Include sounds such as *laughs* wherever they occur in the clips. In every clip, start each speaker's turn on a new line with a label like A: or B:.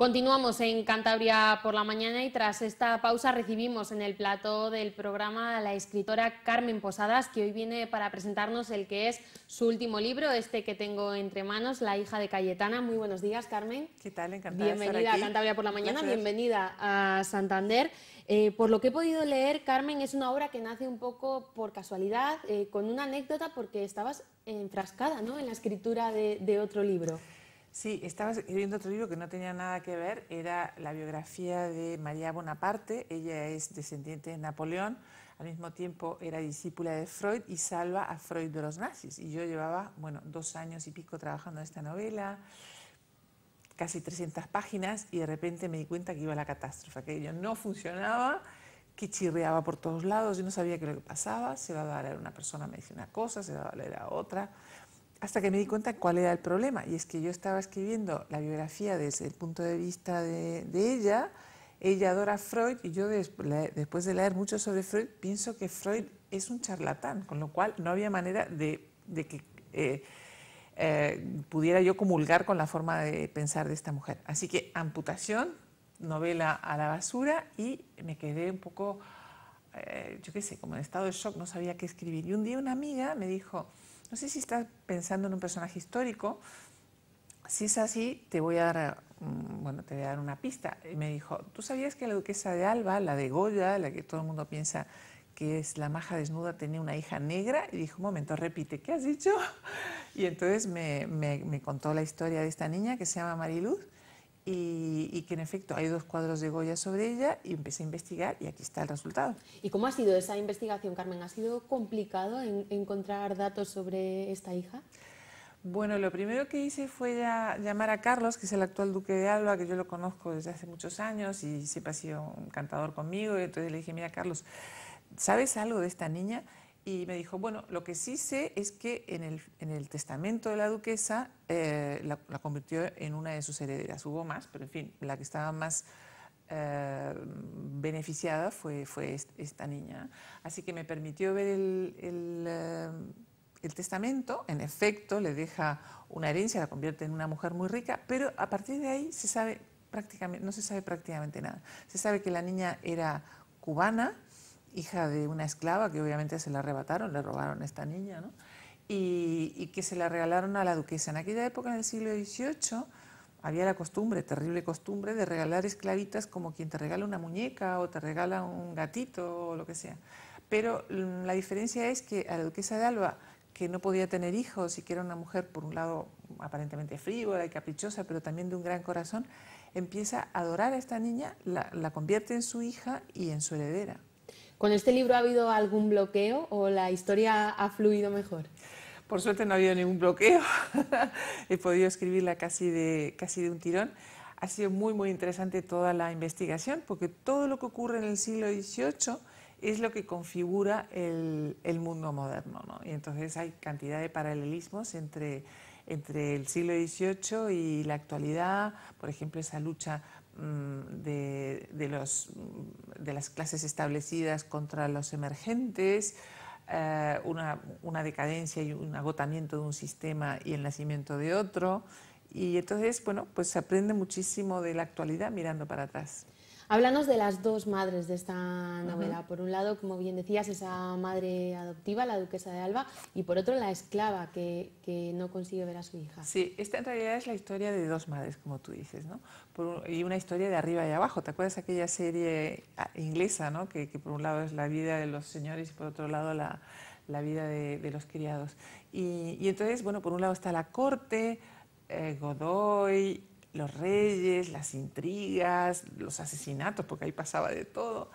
A: Continuamos en Cantabria por la mañana y tras esta pausa recibimos en el plató del programa a la escritora Carmen Posadas, que hoy viene para presentarnos el que es su último libro, este que tengo entre manos, La hija de Cayetana. Muy buenos días, Carmen. ¿Qué tal? Encantada. Bienvenida de estar aquí. a Cantabria por la mañana, bienvenida a Santander. Eh, por lo que he podido leer, Carmen, es una obra que nace un poco por casualidad, eh, con una anécdota porque estabas
B: enfrascada ¿no? en la escritura de otro libro. Sí, estaba escribiendo otro libro que no tenía nada que ver, era la biografía de María Bonaparte, ella es descendiente de Napoleón, al mismo tiempo era discípula de Freud y salva a Freud de los nazis. Y yo llevaba, bueno, dos años y pico trabajando en esta novela, casi 300 páginas, y de repente me di cuenta que iba la catástrofe, que ello no funcionaba, que chirriaba por todos lados, yo no sabía qué era lo que pasaba, se va a dar a una persona, me dice una cosa, se va a valer a otra, hasta que me di cuenta cuál era el problema. Y es que yo estaba escribiendo la biografía desde el punto de vista de, ella. Ella adora Freud y yo después de leer mucho sobre Freud pienso que Freud es un charlatán, con lo cual no había manera de, que eh, eh, pudiera yo comulgar con la forma de pensar de esta mujer. Así que amputación, novela a la basura y me quedé un poco, eh, yo qué sé, como en estado de shock, no sabía qué escribir. Y un día una amiga me dijo, no sé si estás pensando en un personaje histórico. Si es así, te voy a dar, mm, te voy a dar una pista. Y me dijo, ¿tú sabías que la duquesa de Alba, la de Goya, la que todo el mundo piensa que es la maja desnuda, tenía una hija negra? Y dijo, un momento, repite, ¿qué has dicho? *laughs* Y entonces me contó la historia de esta niña que se llama Mariluz y, que en efecto hay dos cuadros de Goya sobre ella y empecé a investigar y aquí está el resultado.
A: ¿Y cómo ha sido esa investigación, Carmen? ¿Ha sido complicado encontrar datos sobre esta hija?
B: Bueno, lo primero que hice fue llamar a Carlos, que es el actual duque de Alba, que yo lo conozco desde hace muchos años y siempre ha sido un cantador conmigo. Y entonces le dije, mira, Carlos, ¿sabes algo de esta niña? y me dijo, bueno, lo que sí sé es que en el, en el testamento de la duquesa eh, la, convirtió en una de sus herederas. Hubo más, pero en fin, la que estaba más eh, beneficiada fue, fue esta niña. Así que me permitió ver eh, el, testamento, en efecto, le deja una herencia, la convierte en una mujer muy rica, pero a partir de ahí se sabe prácticamente, no se sabe prácticamente nada. Se sabe que la niña era cubana, hija de una esclava que obviamente se la arrebataron, le robaron a esta niña, y, que se la regalaron a la duquesa. En aquella época, en el siglo XVIII, había la costumbre, terrible costumbre, de regalar esclavitas como quien te regala una muñeca o te regala un gatito o lo que sea. Pero mm, la diferencia es que a la duquesa de Alba, que no podía tener hijos y que era una mujer, por un lado, aparentemente frívola y caprichosa, pero también de un gran corazón, empieza a adorar a esta niña, la convierte en su hija y en su heredera. ¿Con este libro ha habido algún bloqueo o la historia ha fluido mejor? Por suerte no ha habido ningún bloqueo. *laughs* He podido escribirla casi de, casi de un tirón. Ha sido muy, muy interesante toda la investigación porque todo lo que ocurre en el siglo XVIII es lo que configura el, mundo moderno. Y entonces hay cantidad de paralelismos entre, entre el siglo XVIII y la actualidad, por ejemplo, esa lucha Mm, mm, de, las clases establecidas contra los emergentes, eh, una, una, decadencia y un agotamiento de un sistema y el nacimiento de otro. Y entonces, bueno, pues se aprende muchísimo de la actualidad mirando para atrás.
A: Háblanos de las dos madres de esta novela. Por un lado, como bien decías, esa madre adoptiva, la duquesa de Alba, y por otro, la esclava que, no consigue ver a su hija.
B: Sí, esta en realidad es la historia de dos madres, como tú dices, ¿no? y una historia de arriba y abajo. ¿Te acuerdas aquella serie ah, inglesa, ¿no? Que, por un lado es la vida de los señores y por otro lado la, vida de, los criados. Y, y entonces, bueno, por un lado está la corte, eh, Godoy, los reyes, las intrigas, los asesinatos, porque ahí pasaba de todo.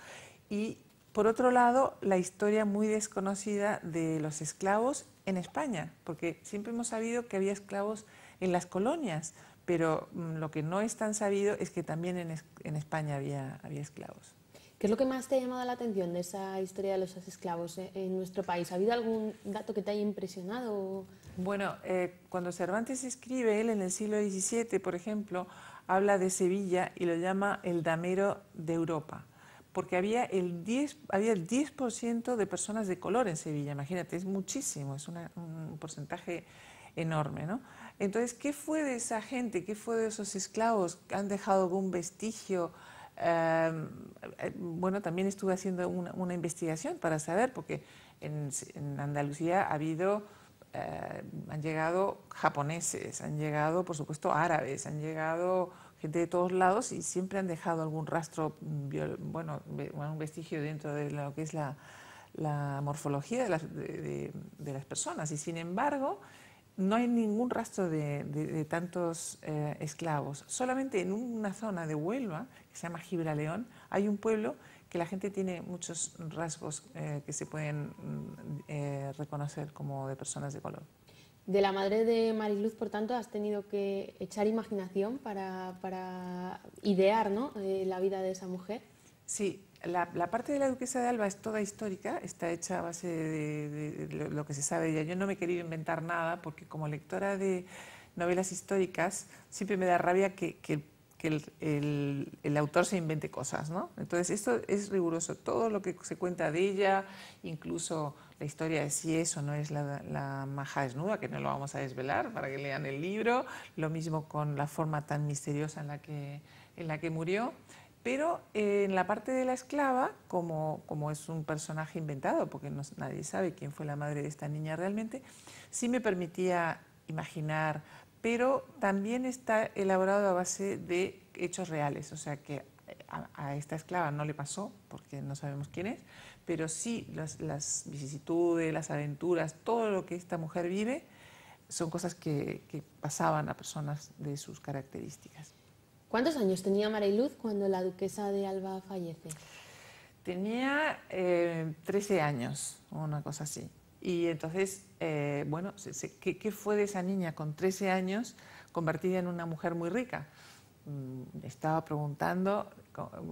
B: Y por otro lado, la historia muy desconocida de los esclavos en España, porque siempre hemos sabido que había esclavos en las colonias, pero mm, lo que no es tan sabido es que también en, en España había, había esclavos.
A: ¿Qué es lo que más te ha llamado la atención de esa historia de los esclavos eh, en nuestro país? ¿Ha habido algún dato que te haya impresionado?
B: Bueno, eh, cuando Cervantes escribe, él en el siglo XVII, por ejemplo, habla de Sevilla y lo llama el damero de Europa, porque había el 10%, había el 10 de personas de color en Sevilla, imagínate, es muchísimo, es un porcentaje enorme. ¿no? Entonces, ¿qué fue de esa gente? ¿Qué fue de esos esclavos? ¿Han dejado algún vestigio? Em, eh, bueno, también estuve haciendo una, investigación para saber, porque en Andalucía ha habido eh, han llegado japoneses, han llegado, por supuesto, árabes, han llegado gente de todos lados y siempre han dejado algún rastro, mm, bueno, un vestigio dentro de lo que es la, morfología de las, personas. Y sin embargo, no hay ningún rastro de, tantos eh, esclavos. Solamente en una zona de Huelva, que se llama Gibraleón, hay un pueblo que la gente tiene muchos rasgos eh, que se pueden mm, eh, reconocer como de personas de color.
A: De la madre de Mariluz, por tanto, has tenido que echar imaginación para, para idear ¿no? Eh, la vida de esa mujer.
B: Sí, la, parte de la duquesa de Alba es toda histórica, está hecha a base de, lo que se sabe de Yo no me he querido inventar nada porque como lectora de novelas históricas siempre me da rabia que, que que el, el, autor se invente cosas, ¿no? Entonces, esto es riguroso. Todo lo que se cuenta de ella, incluso la historia de si es o no es la, maja desnuda, que no lo vamos a desvelar para que lean el libro, lo mismo con la forma tan misteriosa en la que, en la que murió. Pero eh, en la parte de la esclava, como, como es un personaje inventado, porque nadie sabe quién fue la madre de esta niña realmente, sí me permitía imaginar pero también está elaborado a base de hechos reales, o sea que a, esta esclava no le pasó, porque no sabemos quién es, pero sí las, vicisitudes, las aventuras, todo lo que esta mujer vive, son cosas que, pasaban a personas de sus características. ¿Cuántos
A: años tenía Mariluz cuando la duquesa de Alba fallece?
B: Tenía 13 eh, años, una cosa así. Y entonces, eh, bueno, ¿qué, fue de esa niña con 13 años convertida en una mujer muy rica? Mm, estaba preguntando,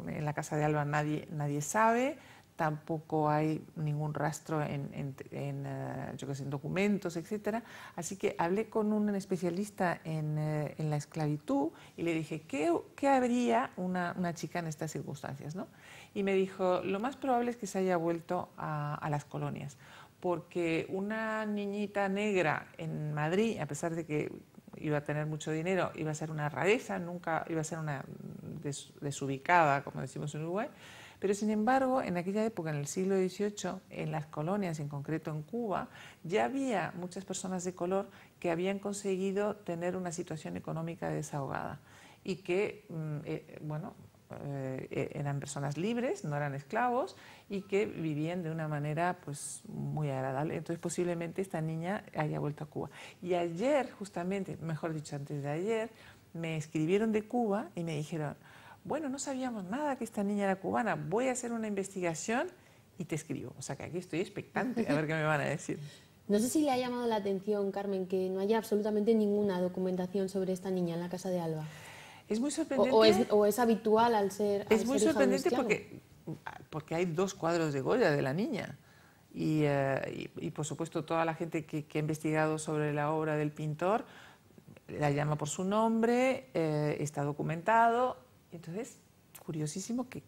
B: en la casa de Alba nadie, nadie sabe, tampoco hay ningún rastro en, en, en eh, documentos, etc. Así que hablé con un especialista eh, en, la esclavitud y le dije, ¿qué, qué habría una, una, chica en estas circunstancias? ¿no? Y me dijo, lo más probable es que se haya vuelto a las colonias porque una niñita negra en Madrid, a pesar de que iba a tener mucho dinero, iba a ser una rareza, nunca iba a ser una desubicada, como decimos en Uruguay, pero sin embargo, en aquella época, en el siglo XVIII, en las colonias, en concreto en Cuba, ya había muchas personas de color que habían conseguido tener una situación económica desahogada y que, mm, eh, bueno, eh, e-, eran personas libres, no eran esclavos y que vivían de una manera pues, muy agradable. Entonces posiblemente esta niña haya vuelto a Cuba. Y ayer, justamente, mejor dicho, antes de ayer, me escribieron de Cuba y me dijeron, bueno, no sabíamos nada que esta niña era cubana, voy a hacer una investigación y te escribo. O sea que aquí estoy expectante a ver qué me van a decir. *laughs*
A: No sé si le ha llamado la atención, Carmen, que no haya absolutamente ninguna documentación sobre esta niña en la casa de Alba. Es muy sorprendente. O, es, habitual al ser. es muy sorprendente porque,
B: porque hay dos cuadros de Goya de la niña. Eh, y, y, por supuesto, toda la gente que, que, ha investigado sobre la obra del pintor la llama por su nombre, eh, está documentado. Entonces, curiosísimo que,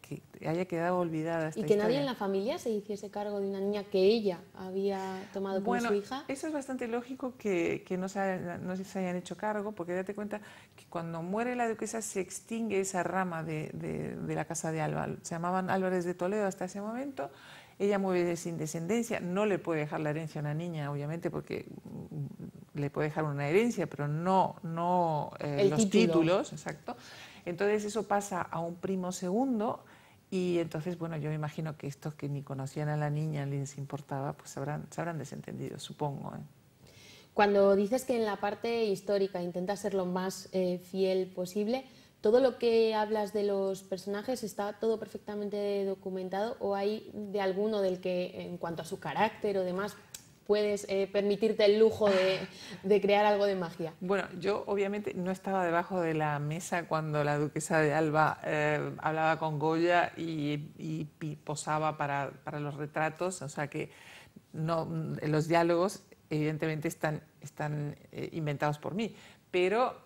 B: haya quedado olvidada. y que nadie en la
A: familia se hiciese cargo de una niña que ella había tomado como su
B: hija. Eso es bastante lógico que, no, se, hayan hecho cargo, porque date cuenta que cuando muere la duquesa se extingue esa rama de, la casa de Alba. Se llamaban Álvarez de Toledo hasta ese momento ella muere sin descendencia, no le puede dejar la herencia a una niña, obviamente, porque mm, le puede dejar una herencia, pero no, no eh, los títulos, exacto. Entonces eso pasa a un primo segundo y entonces, bueno, yo me imagino que estos que ni conocían a la niña les importaba, pues habrán, se habrán desentendido, supongo. ¿eh? Cuando
A: dices que en la parte histórica intentas ser lo más eh, fiel posible, ¿todo lo que hablas de los personajes está todo perfectamente documentado o hay de alguno del que, en cuanto a su carácter o demás, puedes eh, permitirte el lujo de, crear algo de magia?
B: Bueno, yo obviamente no estaba debajo de la mesa cuando la duquesa de Alba eh, hablaba con Goya y, posaba para, para, los retratos, o sea que no, mm, los diálogos evidentemente están, están eh, inventados por mí, pero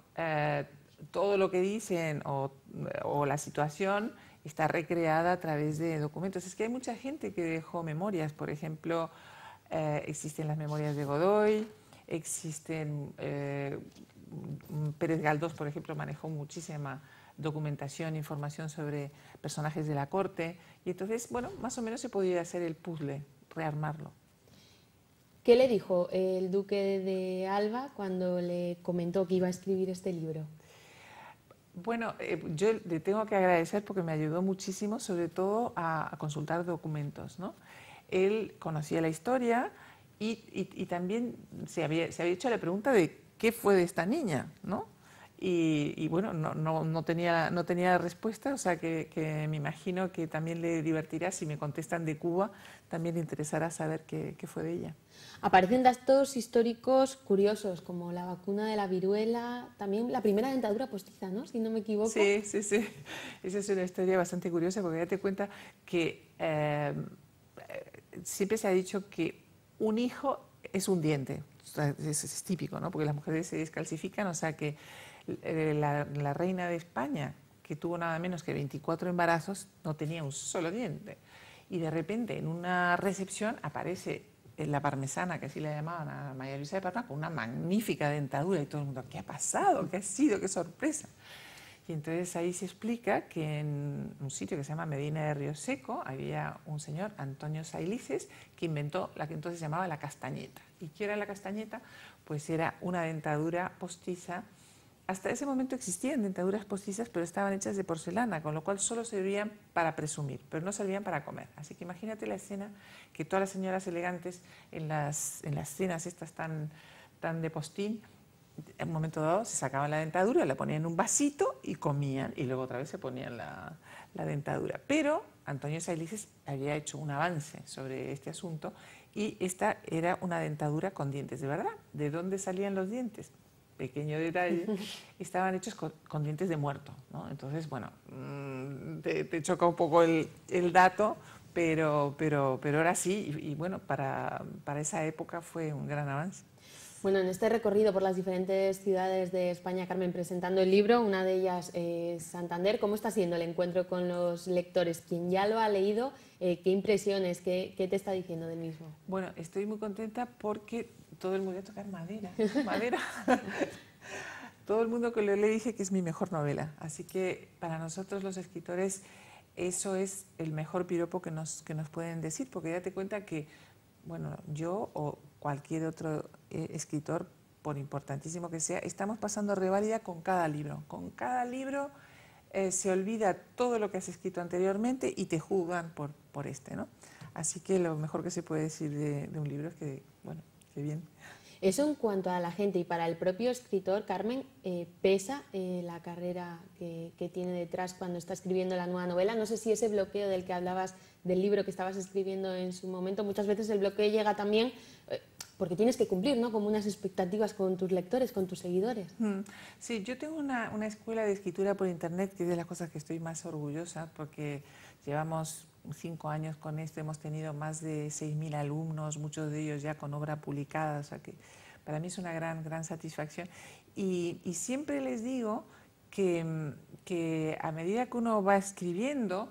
B: todo lo que dicen o, o la situación está recreada a través de documentos. Es que hay mucha gente que dejó memorias, por ejemplo, eh, existen las memorias de Godoy, existen... Eh, Pérez Galdós, por ejemplo, manejó muchísima documentación, información sobre personajes de la corte. Y entonces, bueno, más o menos se podía hacer el puzzle, rearmarlo.
A: ¿Qué le dijo el duque de Alba cuando le comentó que iba a escribir este libro?
B: Bueno, eh, yo le tengo que agradecer porque me ayudó muchísimo, sobre todo a, a consultar documentos, ¿no? él conocía la historia y, también se había, se había hecho la pregunta de qué fue de esta niña, ¿no? Y, bueno, no, tenía, no tenía respuesta, o sea que, me imagino que también le divertirá, si me contestan de Cuba, también le interesará saber qué, fue de ella. Aparecen datos históricos curiosos,
A: como la vacuna de la viruela, también la primera dentadura postiza, ¿no? Si no me equivoco. Sí, sí, sí.
B: Esa es una historia bastante curiosa porque ya te cuenta que eh, siempre se ha dicho que un hijo es un diente. Es, típico, ¿no? Porque las mujeres se descalcifican, o sea que eh, la, la, reina de España, que tuvo nada menos que 24 embarazos, no tenía un solo diente. Y de repente en una recepción aparece la parmesana, que así la llamaban a María Luisa de Parma, con una magnífica dentadura y todo el mundo, ¿qué ha pasado? ¿Qué ha sido? ¡Qué sorpresa! Y entonces ahí se explica que en un sitio que se llama Medina de Río Seco había un señor, Antonio Sailices, que inventó la que entonces se llamaba la castañeta. ¿Y qué era la castañeta? Pues era una dentadura postiza. Hasta ese momento existían dentaduras postizas, pero estaban hechas de porcelana, con lo cual solo servían para presumir, pero no servían para comer. Así que imagínate la escena que todas las señoras elegantes en las, en las cenas estas tan, tan de postín en un momento dado se sacaban la dentadura, la ponían en un vasito y comían, y luego otra vez se ponían la, dentadura. Pero Antonio salices había hecho un avance sobre este asunto y esta era una dentadura con dientes, de verdad. ¿De dónde salían los dientes? Pequeño detalle. *laughs* Estaban hechos con, dientes de muerto, ¿no? Entonces, bueno, mm, te, choca un poco el, dato, pero, pero, pero ahora sí, y, bueno, para esa época fue un gran avance. Bueno, en este recorrido
A: por las diferentes ciudades de España, Carmen, presentando el libro, una de ellas es Santander, ¿cómo está siendo el encuentro con los lectores? Quien ya lo ha leído, eh, ¿qué impresiones, qué,
B: te está diciendo del mismo? Bueno, estoy muy contenta porque todo el mundo va a tocar madera, *laughs* madera. *laughs* todo el mundo que lo lee dice que es mi mejor novela, así que para nosotros los escritores eso es el mejor piropo que nos, que nos pueden decir, porque ya te cuenta que, bueno, yo o cualquier otro eh, escritor, por importantísimo que sea, estamos pasando reválida con cada libro. Con cada libro eh, se olvida todo lo que has escrito anteriormente y te juzgan por, por este, ¿no? Así que lo mejor que se puede decir de, de un libro es que, bueno, qué bien. Eso en cuanto a la gente
A: y para el propio escritor, Carmen, eh, ¿pesa la carrera que, que, tiene detrás cuando está escribiendo la nueva novela? No sé si ese bloqueo del que hablabas del libro que estabas escribiendo en su momento, muchas veces el bloqueo llega también porque tienes que cumplir ¿no? como unas expectativas con tus lectores, con tus seguidores.
B: Mm, sí, yo tengo una, una escuela de escritura por Internet, que es de las cosas que estoy más orgullosa, porque llevamos cinco años con esto, hemos tenido más de 6.000 alumnos, muchos de ellos ya con obra publicada, o sea que para mí es una gran, gran satisfacción. Y, y siempre les digo que, que a medida que uno va escribiendo,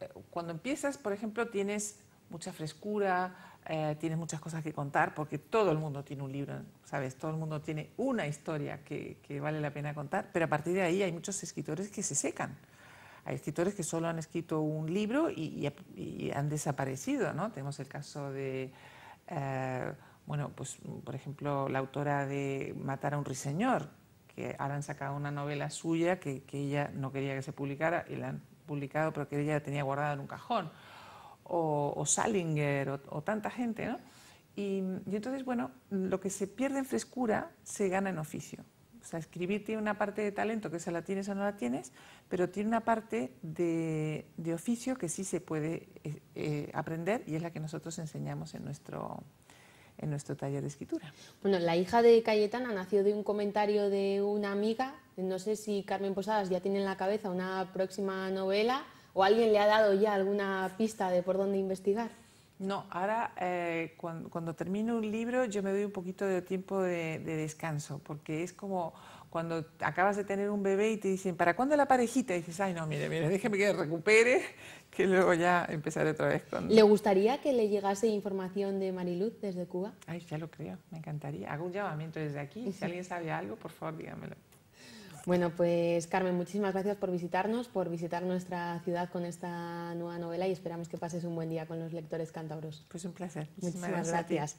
B: eh, cuando empiezas, por ejemplo, tienes mucha frescura, eh, tienes muchas cosas que contar porque todo el mundo tiene un libro, ¿sabes? Todo el mundo tiene una historia que, que vale la pena contar, pero a partir de ahí hay muchos escritores que se secan. Hay escritores que solo han escrito un libro y, han desaparecido, ¿no? Tenemos el caso de, eh, bueno, pues por ejemplo, la autora de Matar a un Riseñor, que ahora han sacado una novela suya que, ella no quería que se publicara y la han publicado, pero que ella la tenía guardada en un cajón o, Salinger o, tanta gente, ¿no? Y, entonces, bueno, lo que se pierde en frescura se gana en oficio. O sea, escribir tiene una parte de talento que se la tienes o no la tienes, pero tiene una parte de, oficio que sí se puede eh, eh, aprender y es la que nosotros enseñamos en nuestro, en nuestro taller de escritura.
A: Bueno, la hija de Cayetana nació de un comentario de una amiga, no sé si Carmen Posadas ya tiene en la cabeza una próxima novela ¿O alguien le ha dado ya alguna pista de por dónde investigar?
B: No, ahora eh, cuando, termino un libro yo me doy un poquito de tiempo de, descanso, porque es como cuando acabas de tener un bebé y te dicen, ¿para cuándo la parejita? Y dices, ay, no, mire, mire, déjeme que recupere, *laughs* que luego ya empezaré otra vez con... ¿Le
A: gustaría que le llegase información de Mariluz desde Cuba?
B: Ay, ya lo creo, me encantaría. Hago un llamamiento desde aquí, si alguien sabe algo, por favor, dígamelo.
A: Bueno, pues Carmen, muchísimas gracias por visitarnos, por visitar nuestra ciudad con esta nueva novela y esperamos que pases un buen día con los lectores cántabros. Pues un placer. muchísimas gracias.